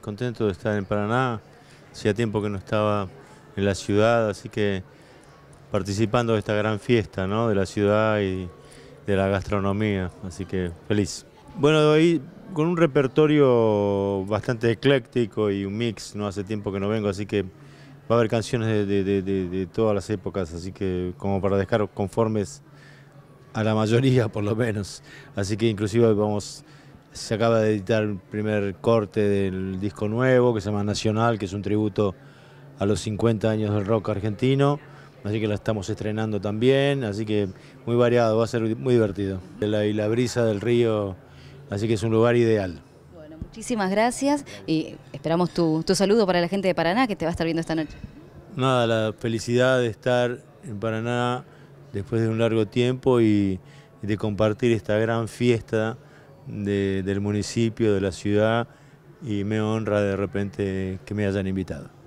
Contento de estar en Paraná, hacía tiempo que no estaba en la ciudad, así que participando de esta gran fiesta de la ciudad y de la gastronomía, así que feliz. Bueno, hoy con un repertorio bastante ecléctico y un mix, no hace tiempo que no vengo, así que va a haber canciones de, de todas las épocas, así que como para dejar conformes a la mayoría por lo menos, así que inclusive vamos se acaba de editar el primer corte del disco nuevo que se llama Nacional, que es un tributo a los 50 años del rock argentino. Así que la estamos estrenando también, así que muy variado, va a ser muy divertido. y la brisa del río, así que es un lugar ideal. Bueno, muchísimas gracias y esperamos tu, tu saludo para la gente de Paraná que te va a estar viendo esta noche. Nada, la felicidad de estar en Paraná después de un largo tiempo y de compartir esta gran fiesta del municipio, de la ciudad, y me honra de repente que me hayan invitado.